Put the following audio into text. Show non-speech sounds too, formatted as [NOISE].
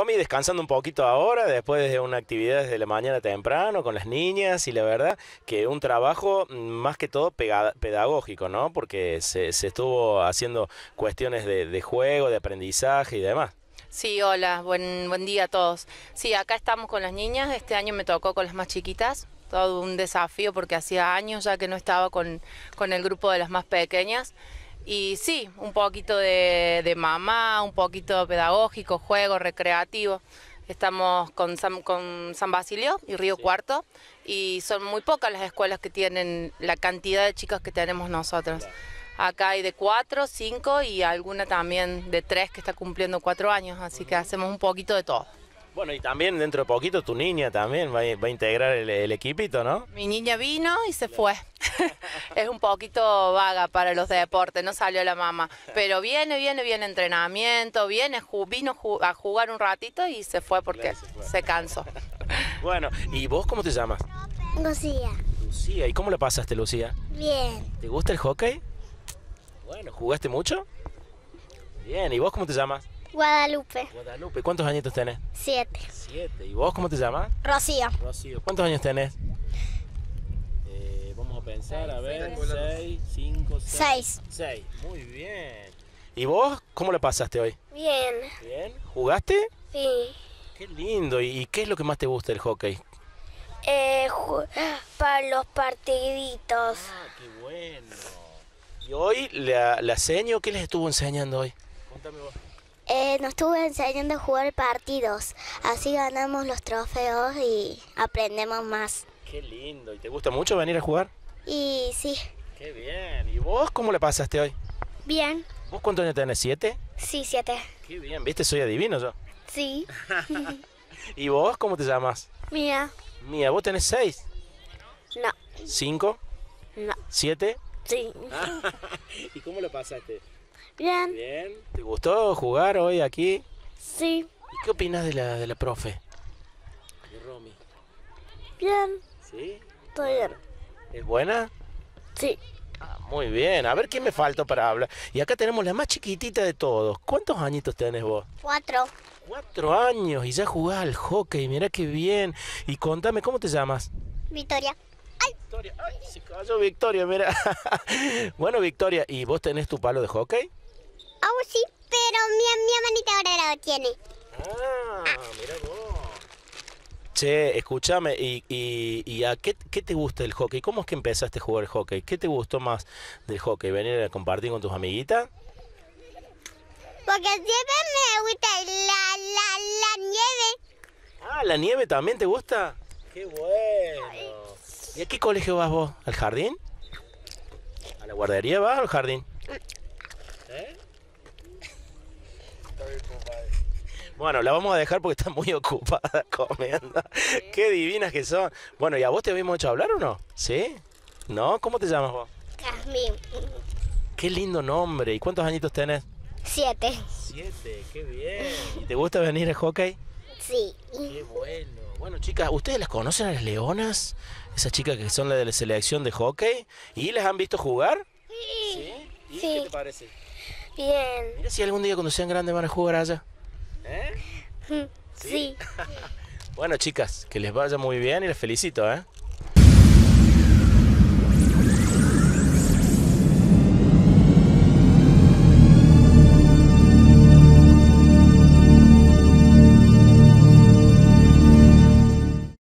Tommy descansando un poquito ahora, después de una actividad desde la mañana temprano con las niñas y la verdad que un trabajo mm, más que todo pedagógico, ¿no? Porque se, estuvo haciendo cuestiones de, juego, de aprendizaje y demás. Sí, hola, buen, buen día a todos. Sí, acá estamos con las niñas, este año me tocó con las más chiquitas, todo un desafío porque hacía años ya que no estaba con, con el grupo de las más pequeñas. Y sí, un poquito de, mamá, un poquito pedagógico, juego, recreativo. Estamos con San, con San Basilio y Río Cuarto y son muy pocas las escuelas que tienen la cantidad de chicas que tenemos nosotros. Acá hay de cuatro, cinco y alguna también de tres que está cumpliendo cuatro años, así que hacemos un poquito de todo. Bueno, y también dentro de poquito tu niña también va, a, integrar el, equipito, ¿no? Mi niña vino y se fue. [LAUGHS] es un poquito vaga para los deportes, no salió la mamá. Pero viene, viene, viene entrenamiento, viene, vino a jugar un ratito y se fue porque se, cansó. [LAUGHS] bueno, ¿y vos cómo te llamas? Lucía. Lucía, ¿y cómo la pasaste, Lucía? Bien. ¿Te gusta el hockey? Bueno, ¿jugaste mucho? Bien, ¿y vos cómo te llamas? Guadalupe. Guadalupe, ¿cuántos añitos tenés? Siete. Siete. ¿Y vos cómo te llamas? Rocío. ¿cuántos años tenés? Eh, vamos a pensar, a ver, seis, cinco, seis. Seis. muy bien. ¿Y vos cómo la pasaste hoy? Bien. ¿Bien? ¿Jugaste? Sí. Qué lindo. ¿Y qué es lo que más te gusta del hockey? Eh, para los partiditos. Ah, qué bueno. ¿Y hoy la, la seño qué les estuvo enseñando hoy? Contame vos. Eh, nos estuvo enseñando a jugar partidos, así ganamos los trofeos y aprendemos más. Qué lindo, ¿y te gusta mucho venir a jugar? Y sí. Qué bien, ¿y vos cómo le pasaste hoy? Bien. ¿Vos cuántos años tenés? ¿Siete? Sí, siete. Qué bien, ¿viste? Soy adivino yo. Sí. [LAUGHS] ¿Y vos cómo te llamas? Mía. Mía, ¿vos tenés seis? No. ¿Cinco? No. ¿Siete? Sí. [LAUGHS] ¿Y cómo lo pasaste? Bien. ¿Te gustó jugar hoy aquí? Sí. qué opinas de la, de la profe? Romy. Bien. ¿Sí? Todo bien. ¿Es buena? Sí. Ah, muy bien. A ver qué me falta para hablar. Y acá tenemos la más chiquitita de todos. ¿Cuántos añitos tenés vos? Cuatro. Cuatro años y ya jugás al hockey. mira qué bien. Y contame, ¿cómo te llamas? Victoria. Victoria, ¡ay! Victoria, mira. [LAUGHS] bueno, Victoria, ¿y vos tenés tu palo de hockey? Oh, sí, pero mi, mi hermanita ahora lo tiene. Ah, ah. mira vos. Che, escúchame, ¿y, y, a qué, te gusta el hockey? ¿Cómo es que empezaste a jugar el hockey? ¿Qué te gustó más del hockey? ¿Venir a compartir con tus amiguitas? Porque siempre me gusta la, la nieve. Ah, ¿la nieve también te gusta? ¡Qué bueno! ¿Y a qué colegio vas vos? ¿Al jardín? ¿A la guardería vas o al jardín? ¿Eh? Bueno, la vamos a dejar porque está muy ocupada [LAUGHS] comiendo. Qué divinas que son. Bueno, ¿y a vos te habíamos hecho hablar o no? ¿Sí? ¿No? ¿Cómo te llamas vos? ¡Casmin! Qué lindo nombre. ¿Y cuántos añitos tenés? Siete. Siete, qué bien. ¿Y te gusta venir a hockey? Sí. Qué bueno. Bueno, chicas, ¿ustedes las conocen a las leonas? Esas chicas que son las de la selección de hockey. ¿Y las han visto jugar? Sí. qué te parece? Bien. Mira si algún día cuando sean grandes van a jugar allá. ¿Eh? [LAUGHS] sí. [LAUGHS] bueno, chicas, que les vaya muy bien y les felicito, ¿eh?